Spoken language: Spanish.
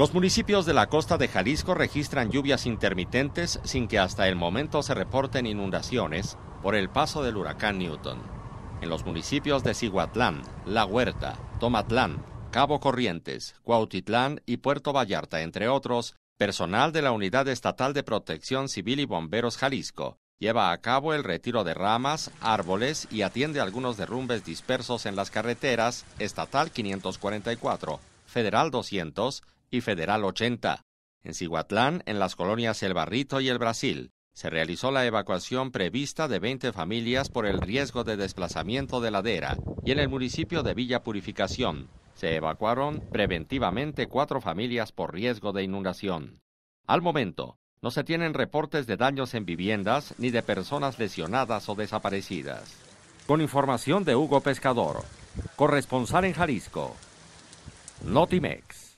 Los municipios de la costa de Jalisco registran lluvias intermitentes sin que hasta el momento se reporten inundaciones por el paso del huracán Newton. En los municipios de Cihuatlán, La Huerta, Tomatlán, Cabo Corrientes, Cuautitlán y Puerto Vallarta, entre otros, personal de la Unidad Estatal de Protección Civil y Bomberos Jalisco lleva a cabo el retiro de ramas, árboles y atiende algunos derrumbes dispersos en las carreteras Estatal 544, Federal 200 y Federal 80. En Cihuatlán, en las colonias El Barrito y El Brasil, se realizó la evacuación prevista de 20 familias por el riesgo de desplazamiento de ladera y en el municipio de Villa Purificación se evacuaron preventivamente cuatro familias por riesgo de inundación. Al momento, no se tienen reportes de daños en viviendas ni de personas lesionadas o desaparecidas. Con información de Hugo Pescador, corresponsal en Jalisco, Notimex.